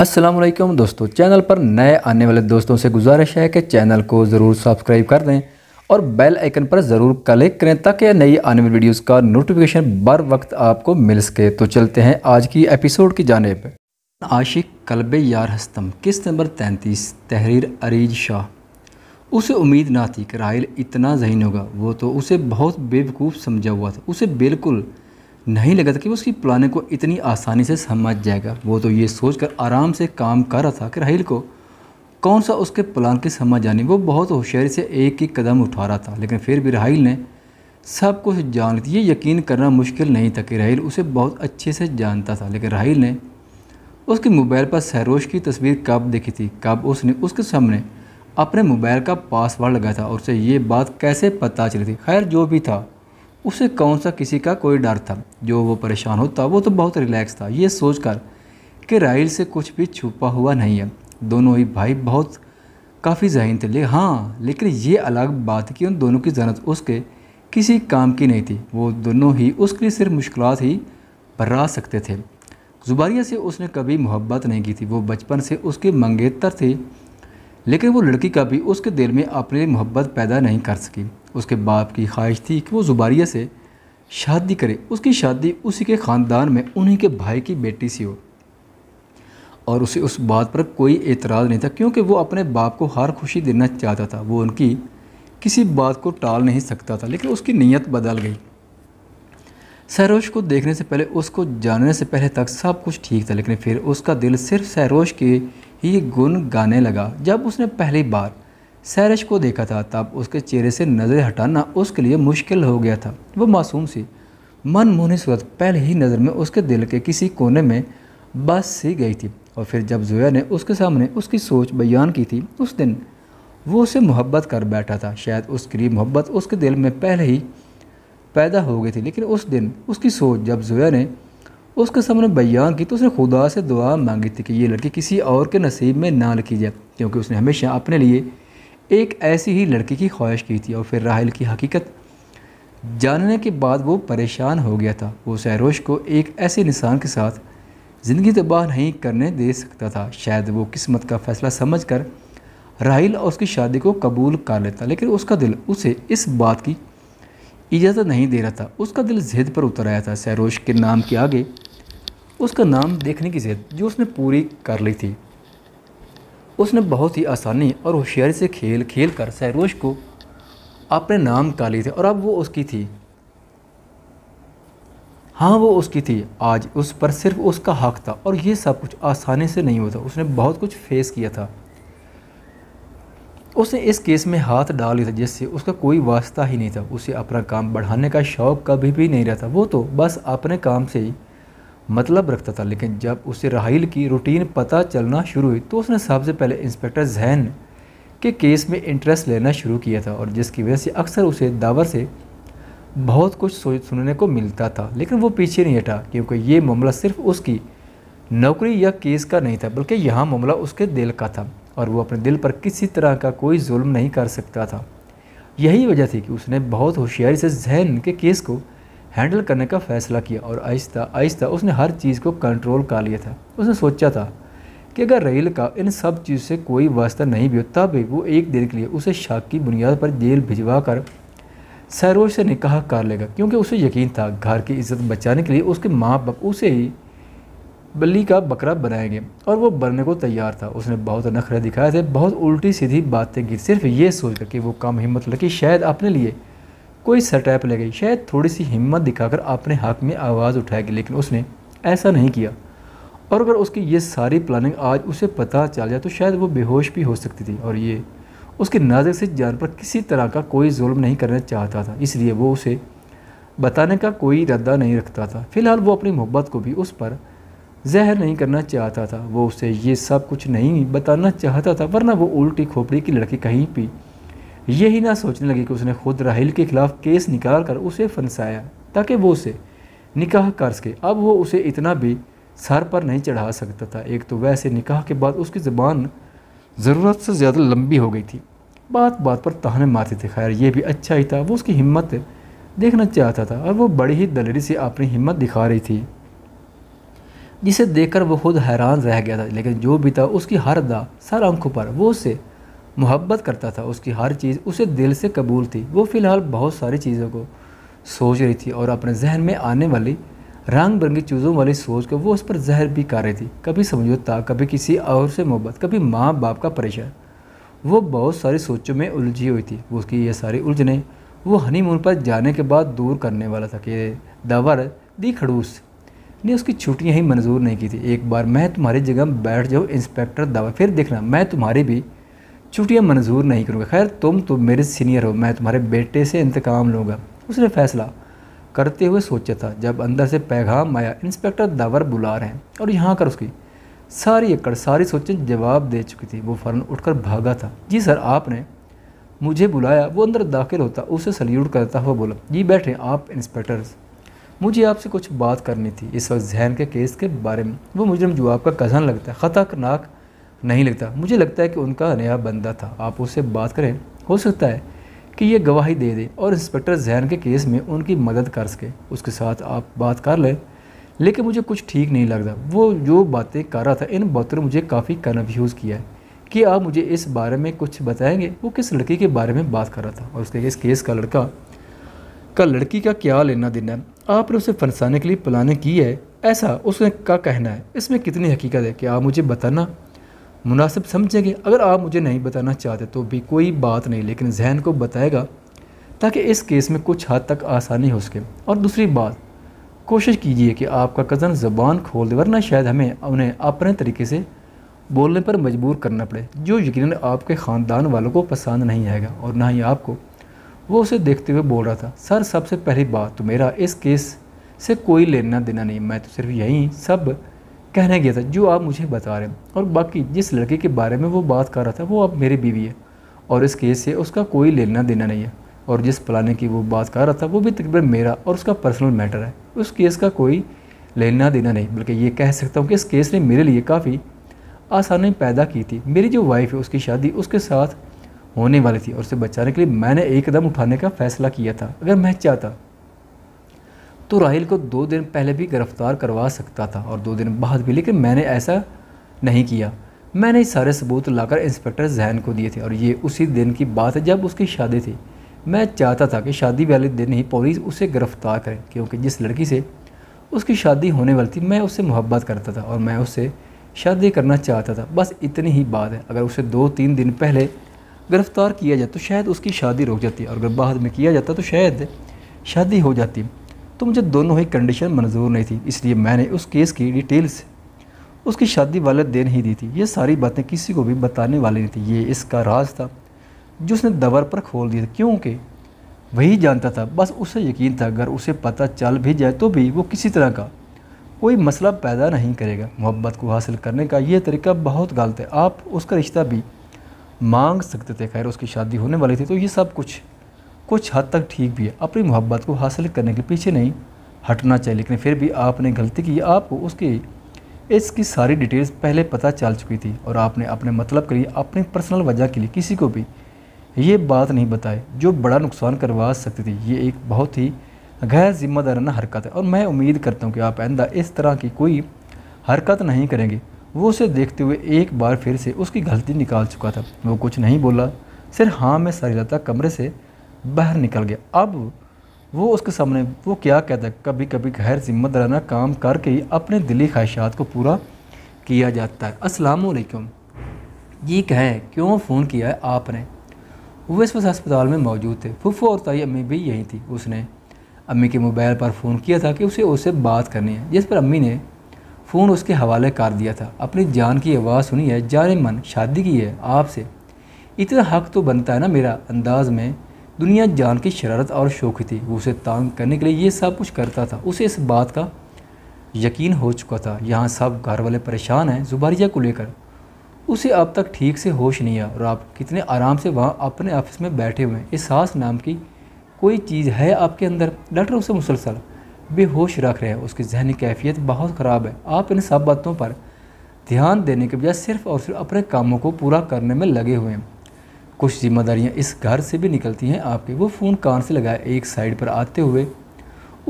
असलम दोस्तों चैनल पर नए आने वाले दोस्तों से गुजारिश है कि चैनल को ज़रूर सब्सक्राइब कर दें और बेल आइकन पर ज़रूर क्लिक करें ताकि नई आने वाली वीडियोस का नोटिफिकेशन बर वक्त आपको मिल सके तो चलते हैं आज की एपिसोड की जानेब आशिक कलब यार हस्तम किस्त नंबर तैंतीस तहरीर अरीज शाह उसे उम्मीद ना थी कि राहल इतना जहन होगा वो तो उसे बहुत बेवकूफ़ समझा हुआ था उसे बिल्कुल नहीं लगा था कि वो उसकी प्लानिंग को इतनी आसानी से समझ जाएगा वो तो ये सोच कर आराम से काम कर रहा था कि राहिल को कौन सा उसके प्लान की समझ आनी वो बहुत होशियारी से एक ही कदम उठा रहा था लेकिन फिर भी राहिल ने सब कुछ जान लिया ये यकीन करना मुश्किल नहीं था कि राहिल उसे बहुत अच्छे से जानता था लेकिन राहिल ने उसके मोबाइल पर सहरोश की तस्वीर कब देखी थी कब उसने उसके सामने अपने मोबाइल का पासवर्ड लगाया था और उसे ये बात कैसे पता चली थी खैर जो भी था उसे कौन सा किसी का कोई डर था जो वो परेशान होता वो तो बहुत रिलैक्स था ये सोचकर कि राइल से कुछ भी छुपा हुआ नहीं है दोनों ही भाई बहुत काफ़ी जहन थे ले हाँ लेकिन ये अलग बात कि उन दोनों की जन्नत उसके किसी काम की नहीं थी वो दोनों ही उसके लिए सिर्फ मुश्किल ही बर्रा सकते थे जुबारिया से उसने कभी मोहब्बत नहीं की थी वो बचपन से उसके मंगेतर थे लेकिन वो लड़की कभी उसके दिल में अपनी मोहब्बत पैदा नहीं कर सकी उसके बाप की ख्वाहिश थी कि वो ज़ुबारिया से शादी करे उसकी शादी उसी के ख़ानदान में उन्हीं के भाई की बेटी से हो और उसे उस बात पर कोई एतराज़ नहीं था क्योंकि वो अपने बाप को हर खुशी देना चाहता था वो उनकी किसी बात को टाल नहीं सकता था लेकिन उसकी नीयत बदल गई सरोज को देखने से पहले उसको जानने से पहले तक सब कुछ ठीक था लेकिन फिर उसका दिल सिर्फ सरोज के ही गुण गाने लगा जब उसने पहली बार सैरश को देखा था तब उसके चेहरे से नज़र हटाना उसके लिए मुश्किल हो गया था वह मासूम सी मनमोहनी सूरत पहले ही नज़र में उसके दिल के किसी कोने में बस सी गई थी और फिर जब जोया ने उसके सामने उसकी सोच बयान की थी उस दिन वो उसे मोहब्बत कर बैठा था शायद उसके लिए मोहब्बत उसके दिल में पहले ही पैदा हो गई थी लेकिन उस दिन उसकी सोच जब जोया ने उसके सामने बयान की तो उसने खुदा से दुआ मांगी थी कि ये लड़की किसी और के नसीब में ना लिखी जाए क्योंकि उसने हमेशा अपने लिए एक ऐसी ही लड़की की ख्वाहिश की थी और फिर राहल की हकीकत जानने के बाद वो परेशान हो गया था वो सैरोश को एक ऐसे इंसान के साथ ज़िंदगी तबाह नहीं करने दे सकता था शायद वो किस्मत का फ़ैसला समझ कर राहिल और उसकी शादी को कबूल कर लेता लेकिन उसका दिल उसे इस बात की इजाज़त नहीं दे रहा था उसका दिल जिद पर उतर आया था सैरोश के नाम के आगे उसका नाम देखने की जिद जो उसने पूरी कर ली थी उसने बहुत ही आसानी और होशियारी से खेल खेल कर सैरोश को अपने नाम का ली थी और अब वो उसकी थी हाँ वो उसकी थी आज उस पर सिर्फ उसका हक था और ये सब कुछ आसानी से नहीं होता उसने बहुत कुछ फेस किया था उसने इस केस में हाथ डाल लिया था जिससे उसका कोई वास्ता ही नहीं था उसे अपना काम बढ़ाने का शौक कभी भी नहीं रहता वो तो बस अपने काम से ही मतलब रखता था लेकिन जब उसे राहिल की रूटीन पता चलना शुरू हुई तो उसने सबसे पहले इंस्पेक्टर जहन के केस में इंटरेस्ट लेना शुरू किया था और जिसकी वजह से अक्सर उसे दावर से बहुत कुछ सुनने को मिलता था लेकिन वो पीछे नहीं हटा क्योंकि ये मामला सिर्फ उसकी नौकरी या केस का नहीं था बल्कि यहाँ मामला उसके दिल का था और वो अपने दिल पर किसी तरह का कोई जुल्म नहीं कर सकता था यही वजह थी कि उसने बहुत होशियारी से जहन के केस को हैंडल करने का फ़ैसला किया और आहिस्ता आहिस्ता उसने हर चीज़ को कंट्रोल कर लिया था उसने सोचा था कि अगर रेल का इन सब चीज़ से कोई वास्ता नहीं भी हो तब भी वो एक दिन के लिए उसे शक की बुनियाद पर जेल भिजवा कर सैरोज से निकाह कर लेगा क्योंकि उसे यकीन था घर की इज्जत बचाने के लिए उसके माँ बाप उसे ही बल्ली का बकरा बनाएंगे और वो बनने को तैयार था उसने बहुत नखरे दिखाए थे बहुत उल्टी सीधी बातें की सिर्फ ये सोचकर कि वो कम हिम्मत लगी शायद अपने लिए कोई सटैप ले गई शायद थोड़ी सी हिम्मत दिखाकर अपने हक में आवाज़ उठाएगी लेकिन उसने ऐसा नहीं किया और अगर उसकी ये सारी प्लानिंग आज उसे पता चल जाए तो शायद वो बेहोश भी हो सकती थी और ये उसके नाजर से जान पर किसी तरह का कोई जुल्म नहीं करना चाहता था इसलिए वो उसे बताने का कोई रद्दा नहीं रखता था फिलहाल वो अपनी मोहब्बत को भी उस पर जहर नहीं करना चाहता था वो उसे ये सब कुछ नहीं बताना चाहता था वरना वो उल्टी खोपड़ी की लड़की कहीं भी यही ना सोचने लगी कि उसने खुद राहिल के खिलाफ केस निकाल कर उसे फंसाया ताकि वो उसे निकाह कर सके अब वो उसे इतना भी सर पर नहीं चढ़ा सकता था एक तो वैसे निकाह के बाद उसकी ज़बान ज़रूरत से ज़्यादा लंबी हो गई थी बात बात पर तहने मारते थे खैर ये भी अच्छा ही था वो उसकी हिम्मत देखना चाहता था और वो बड़ी ही दलरी से अपनी हिम्मत दिखा रही थी जिसे देखकर वो खुद हैरान रह गया था लेकिन जो भी था उसकी हर दा सर आंखों पर वो उसे मोहब्बत करता था उसकी हर चीज़ उसे दिल से कबूल थी वो फ़िलहाल बहुत सारी चीज़ों को सोच रही थी और अपने जहन में आने वाली रंग बिरंगी चीज़ों वाली सोच को वो उस पर जहर भी कर रही थी कभी समझौता कभी किसी और से मोहब्बत कभी माँ बाप का परेशान वो बहुत सारी सोचों में उलझी हुई थी उसकी ये सारी उलझने वो हनीमून पर जाने के बाद दूर करने वाला था कि दवर दी खड़ूस ने उसकी छुट्टियाँ ही मंजूर नहीं की थी एक बार मैं तुम्हारी जगह बैठ जाऊँ इंस्पेक्टर दवा फिर देखना मैं तुम्हारी भी छुट्टियाँ मंजूर नहीं करूँगा खैर तुम तो मेरे सीनियर हो मैं तुम्हारे बेटे से इंतकाम लूँगा उसने फैसला करते हुए सोचा था जब अंदर से पैगाम आया इंस्पेक्टर दावर बुला रहे हैं और यहाँ कर उसकी सारी एकड़ सारी सोचें जवाब दे चुकी थी वो फ़ौरन उठकर भागा था जी सर आपने मुझे बुलाया वो अंदर दाखिल होता उसे सल्यूट करता हुआ बोला जी बैठे आप इंस्पेक्टर मुझे आपसे कुछ बात करनी थी इस वक्त जहन के केस के बारे में वो मुजरम जवाब का कज़न लगता है ख़तरनाक नहीं लगता मुझे लगता है कि उनका नया बंदा था आप उससे बात करें हो सकता है कि ये गवाही दे दे और इंस्पेक्टर जैन के केस में उनकी मदद कर सके उसके साथ आप बात कर लें लेकिन मुझे कुछ ठीक नहीं लगता वो जो बातें कर रहा था इन बातों ने मुझे काफ़ी कन्फ्यूज़ किया है कि आप मुझे इस बारे में कुछ बताएंगे वो किस लड़की के बारे में बात कर रहा था और उसके इस केस का लड़का का लड़की का क्या लेना देना है आपने उसे फंसाने के लिए प्लानिंग की है ऐसा उसने का कहना है इसमें कितनी हकीकत है कि आप मुझे बताना मुनासिब समझेंगे अगर आप मुझे नहीं बताना चाहते तो भी कोई बात नहीं लेकिन जहन को बताएगा ताकि इस केस में कुछ हद तक आसानी हो सके और दूसरी बात कोशिश कीजिए कि आपका कज़न ज़बान खोल दे वरना शायद हमें उन्हें अपने तरीके से बोलने पर मजबूर करना पड़े जो यकीन आपके ख़ानदान वालों को पसंद नहीं आएगा और ना ही आपको वो उसे देखते हुए बोल रहा था सर सबसे पहली बात तो मेरा इस केस से कोई लेना देना नहीं मैं तो सिर्फ यहीं सब कहने गया था जो आप मुझे बता रहे हैं और बाकी जिस लड़के के बारे में वो बात कर रहा था वो अब मेरी बीवी है और इस केस से उसका कोई लेना देना नहीं है और जिस पलाने की वो बात कर रहा था वो भी तकरीबन मेरा और उसका पर्सनल मैटर है उस केस का कोई लेना देना नहीं बल्कि ये कह सकता हूँ कि इस केस ने मेरे लिए काफ़ी आसानी पैदा की थी मेरी जो वाइफ है उसकी शादी उसके साथ होने वाली थी और उसे बचाने के लिए मैंने एक कदम उठाने का फ़ैसला किया था अगर मैं चाहता तो राहिल को दो दिन पहले भी गिरफ़्तार करवा सकता था और दो दिन बाद भी लेकिन मैंने ऐसा नहीं किया मैंने सारे सबूत लाकर इंस्पेक्टर जहन को दिए थे और ये उसी दिन की बात है जब उसकी शादी थी मैं चाहता था कि शादी वाले दिन ही पुलिस उसे गिरफ़्तार करे क्योंकि जिस लड़की से उसकी शादी होने वाली थी मैं उससे मोहब्बत करता था और मैं उससे शादी करना चाहता था बस इतनी ही बात है अगर उसे दो तीन दिन पहले गिरफ़्तार किया जाए तो शायद उसकी शादी रुक जाती और अगर बाद में किया जाता तो शायद शादी हो जाती तो मुझे दोनों ही कंडीशन मंजूर नहीं थी इसलिए मैंने उस केस की डिटेल्स उसकी शादी वाले दे नहीं दी थी ये सारी बातें किसी को भी बताने वाली नहीं थी ये इसका राज था जो उसने दबर पर खोल दिया क्योंकि वही जानता था बस उसे यकीन था अगर उसे पता चल भी जाए तो भी वो किसी तरह का कोई मसला पैदा नहीं करेगा मोहब्बत को हासिल करने का यह तरीका बहुत गलत है आप उसका रिश्ता भी मांग सकते थे खैर उसकी शादी होने वाली थी तो ये सब कुछ कुछ हद तक ठीक भी है अपनी मोहब्बत को हासिल करने के पीछे नहीं हटना चाहिए लेकिन फिर भी आपने गलती की आपको उसकी इसकी सारी डिटेल्स पहले पता चल चुकी थी और आपने अपने मतलब के लिए अपनी पर्सनल वजह के लिए किसी को भी ये बात नहीं बताई जो बड़ा नुकसान करवा सकती थी ये एक बहुत ही गैर जिम्मेदाराना हरकत है और मैं उम्मीद करता हूँ कि आप आइंदा इस तरह की कोई हरकत नहीं करेंगे वो उसे देखते हुए एक बार फिर से उसकी गलती निकाल चुका था वो कुछ नहीं बोला सिर्फ हाँ सारी सरिलता कमरे से बाहर निकल गया अब वो उसके सामने वो क्या कहता है कभी कभी गैर जिम्मेदाराना काम करके ही अपने दिली ख्वाहिशात को पूरा किया जाता है वालेकुम ये कहें क्यों फ़ोन किया है आपने वो इस वक्त अस्पताल में मौजूद थे फुफो और ताई अम्मी भी यहीं थी उसने अम्मी के मोबाइल पर फ़ोन किया था कि उसे उससे बात करनी है जिस पर अम्मी ने फ़ोन उसके हवाले कर दिया था अपनी जान की आवाज़ सुनी है जान मन शादी की है आपसे इतना हक तो बनता है ना मेरा अंदाज में दुनिया जान की शरारत और शौकी थी वो उसे तंग करने के लिए ये सब कुछ करता था उसे इस बात का यकीन हो चुका था यहाँ सब घर वाले परेशान हैं जुबारिया को लेकर उसे अब तक ठीक से होश नहीं आया और आप कितने आराम से वहाँ अपने ऑफिस में बैठे हुए हैं एहसास नाम की कोई चीज़ है आपके अंदर डॉक्टर उसे मुसलसल बेहोश रख रहे हैं उसकी जहनी कैफियत बहुत ख़राब है आप इन सब बातों पर ध्यान देने के बजाय सिर्फ और सिर्फ अपने कामों को पूरा करने में लगे हुए हैं कुछ जिम्मेदारियाँ इस घर से भी निकलती हैं आपके वो फ़ोन कान से लगाए एक साइड पर आते हुए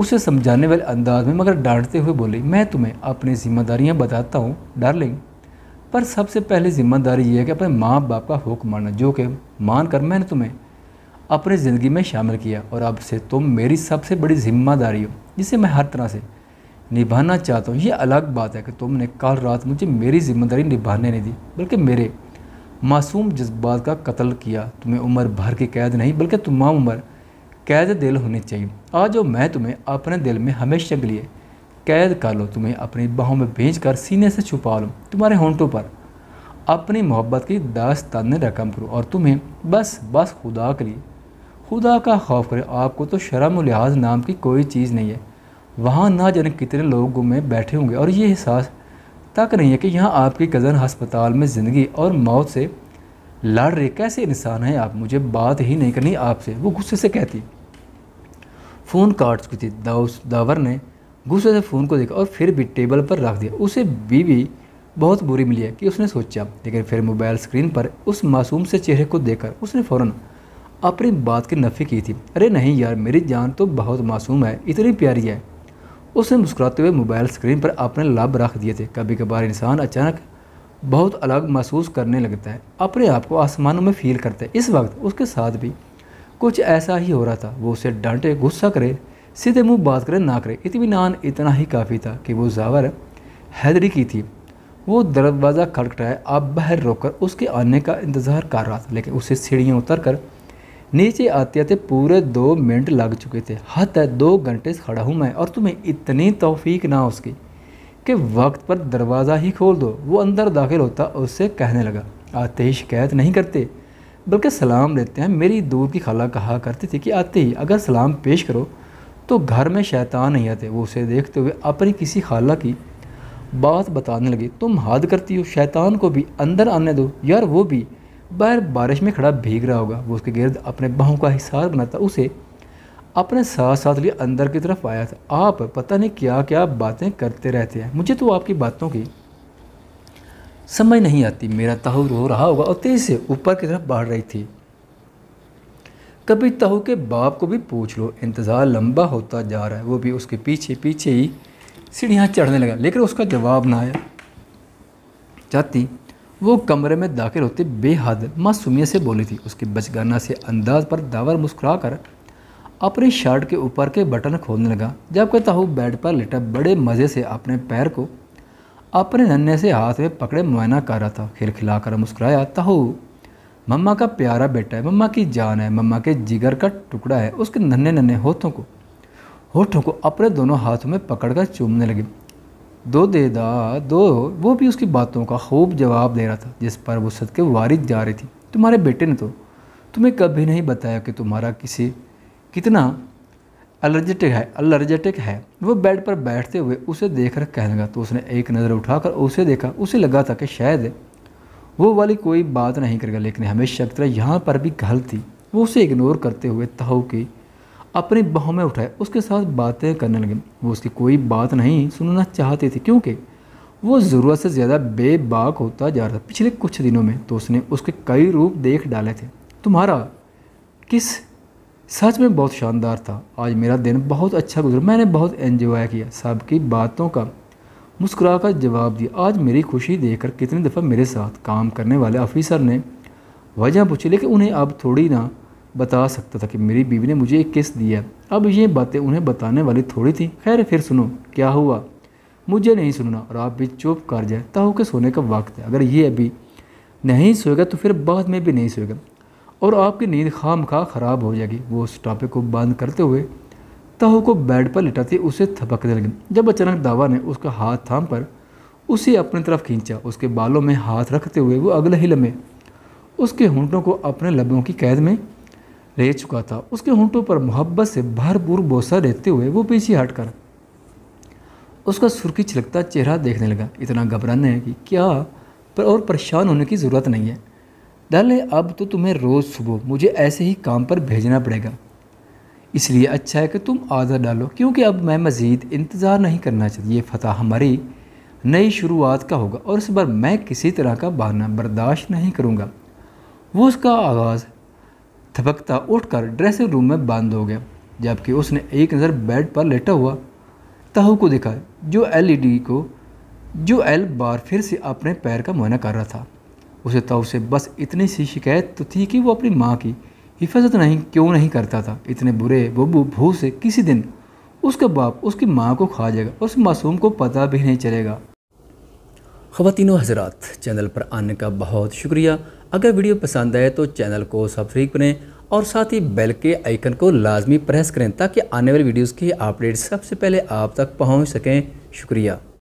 उसे समझाने वाले अंदाज में मगर डांटते हुए बोले मैं तुम्हें अपनी जिम्मेदारियाँ बताता हूँ डार्लिंग पर सबसे पहले जिम्मेदारी ये है कि अपने माँ बाप का हुक्म मानना जो कि मान कर मैंने तुम्हें अपनी ज़िंदगी में शामिल किया और अब से तुम मेरी सबसे बड़ी जिम्मेदारी हो जिसे मैं हर तरह से निभाना चाहता हूँ ये अलग बात है कि तुमने कल रात मुझे मेरी जिम्मेदारी निभाने नहीं दी बल्कि मेरे मासूम जज्बात का कत्ल किया तुम्हें उम्र भर की कैद नहीं बल्कि तुम्हारा उम्र कैद दिल होनी चाहिए आज जाओ मैं तुम्हें अपने दिल में हमेशा के लिए कैद कर लो तुम्हें अपनी बाहों में भेज कर सीने से छुपा लो तुम्हारे होंटों पर अपनी मोहब्बत की दास्तान रकम करो और तुम्हें बस बस खुदा के लिए खुदा का खौफ करे आपको तो शर्म लिहाज नाम की कोई चीज़ नहीं है वहाँ ना जाने कितने लोग में बैठे होंगे और ये एहसास तक नहीं है कि यहाँ आपकी कज़न हस्पताल में ज़िंदगी और मौत से लड़ रहे कैसे इंसान हैं आप मुझे बात ही नहीं करनी आपसे वो गुस्से से कहती फ़ोन काट चुकी थी दावर ने गुस्से से फ़ोन को देखा और फिर भी टेबल पर रख दिया उसे बीवी बहुत बुरी मिली है कि उसने सोचा लेकिन फिर मोबाइल स्क्रीन पर उस मासूम से चेहरे को देखकर उसने फ़ौरन अपनी बात की नफ़ी की थी अरे नहीं यार मेरी जान तो बहुत मासूम है इतनी प्यारी है उसने मुस्कुराते हुए मोबाइल स्क्रीन पर अपने लब रख दिए थे कभी कभार इंसान अचानक बहुत अलग महसूस करने लगता है अपने आप को आसमानों में फील करता है इस वक्त उसके साथ भी कुछ ऐसा ही हो रहा था वो उसे डांटे गुस्सा करे सीधे मुंह बात करे ना करे इतमान इतना ही काफ़ी था कि वो जावर हैदरी की थी वो दरवाज़ा खटखटाए अब बाहर रोककर उसके आने का इंतज़ार कर रहा था लेकिन उसे सीढ़ियाँ उतर कर नीचे आते आते पूरे दो मिनट लग चुके थे हद है दो घंटे से खड़ा हूँ मैं और तुम्हें इतनी तोफीक ना उसकी कि वक्त पर दरवाज़ा ही खोल दो वो अंदर दाखिल होता उससे कहने लगा आते ही शिकायत नहीं करते बल्कि सलाम लेते हैं मेरी दूर की खाला कहा करती थी कि आते ही अगर सलाम पेश करो तो घर में शैतान नहीं आते वो उसे देखते हुए अपनी किसी खाला की बात बताने लगी तुम हद करती हो शैतान को भी अंदर आने दो यार वो भी बैर बारिश में खड़ा भीग रहा होगा वो उसके गिरद अपने बाहों का हिसार बनाता उसे अपने साथ साथ लिए अंदर की तरफ आया था आप पता नहीं क्या क्या बातें करते रहते हैं मुझे तो आपकी बातों की समझ नहीं आती मेरा तहू रो रहा होगा और तेजी से ऊपर की तरफ बढ़ रही थी कभी तहू के बाप को भी पूछ लो इंतज़ार लंबा होता जा रहा है वो भी उसके पीछे पीछे ही सीढ़ियाँ चढ़ने लगा लेकिन उसका जवाब ना आया चाहती वो कमरे में दाखिल होते बेहद मासूमियत से बोली थी उसके बचगाना से अंदाज पर दावर मुस्कुरा कर अपनी शर्ट के ऊपर के बटन खोलने लगा जब कहता हूँ बेड पर लेटा बड़े मज़े से अपने पैर को अपने नन्हे से हाथ में पकड़े मुआयना कर रहा था खिलखिलाकर कर मुस्कुराया ताहू मम्मा का प्यारा बेटा है मम्मा की जान है मम्मा के जिगर का टुकड़ा है उसके नन्हे नन्हे होठों को होठों को अपने दोनों हाथों में पकड़कर चूमने लगे दो देदा दो वो भी उसकी बातों का खूब जवाब दे रहा था जिस पर वो सद के वारिद जा रही थी तुम्हारे बेटे ने तो तुम्हें कभी नहीं बताया कि तुम्हारा किसी कितना अलर्जेटिक है अलर्जेटिक है वो बेड पर बैठते हुए उसे देख रख कहने लगा तो उसने एक नज़र उठाकर उसे देखा उसे लगा था कि शायद वो वाली कोई बात नहीं करेगा लेकिन हमेशा की तरह यहाँ पर भी गहल थी वो उसे इग्नोर करते हुए तहु की अपने बाहों में उठाए उसके साथ बातें करने लगे वो उसकी कोई बात नहीं सुनना चाहती थी क्योंकि वो ज़रूरत से ज़्यादा बेबाक होता जा रहा था पिछले कुछ दिनों में तो उसने उसके कई रूप देख डाले थे तुम्हारा किस सच में बहुत शानदार था आज मेरा दिन बहुत अच्छा गुजरा मैंने बहुत एंजॉय किया सबकी बातों का मुस्कुरा कर जवाब दिया आज मेरी खुशी देखकर कितनी दफ़ा मेरे साथ काम करने वाले ऑफिसर ने वजह पूछी लेकिन उन्हें अब थोड़ी ना बता सकता था कि मेरी बीवी ने मुझे एक किस दिया अब ये बातें उन्हें बताने वाली थोड़ी थी खैर फिर सुनो क्या हुआ मुझे नहीं सुनना और आप भी चुप कर जाए ताहो के सोने का वक्त है अगर ये अभी नहीं सोएगा तो फिर बाद में भी नहीं सोएगा और आपकी नींद खाम खा ख़राब हो जाएगी वो उस टॉपिक को बंद करते हुए ताहो को बेड पर लिटाती उसे थपकने लगी जब अचानक दावा ने उसका हाथ थाम पर उसे अपनी तरफ खींचा उसके बालों में हाथ रखते हुए वो अगले ही लम्बे उसके होंठों को अपने लबों की कैद में रह चुका था उसके होंठों पर मोहब्बत से भरपूर बोसा रहते हुए वो पीछे हटकर उसका सुर्खी छिलकता चेहरा देखने लगा इतना घबराने है कि क्या पर और परेशान होने की ज़रूरत नहीं है डाले अब तो तुम्हें रोज़ सुबह मुझे ऐसे ही काम पर भेजना पड़ेगा इसलिए अच्छा है कि तुम आधा डालो क्योंकि अब मैं मज़ीद इंतज़ार नहीं करना चाहती ये फतह हमारी नई शुरुआत का होगा और इस बार मैं किसी तरह का बहाना बर्दाश्त नहीं करूँगा वो उसका आगाज़ थपकता उठकर ड्रेसिंग रूम में बंद हो गया जबकि उसने एक नज़र बेड पर लेटा हुआ तहू को देखा जो एल e को जो एल बार फिर से अपने पैर का मुआयना कर रहा था उसे तहु से बस इतनी सी शिकायत तो थी कि वो अपनी माँ की हिफाजत नहीं क्यों नहीं करता था इतने बुरे बबू भू से किसी दिन उसका बाप उसकी माँ को खा जाएगा उस मासूम को पता भी नहीं चलेगा ख़वान हजरात चैनल पर आने का बहुत शुक्रिया अगर वीडियो पसंद आए तो चैनल को सब्सक्राइब करें और साथ ही बेल के आइकन को लाजमी प्रेस करें ताकि आने वाली वीडियोज़ की अपडेट सबसे पहले आप तक पहुँच सकें शुक्रिया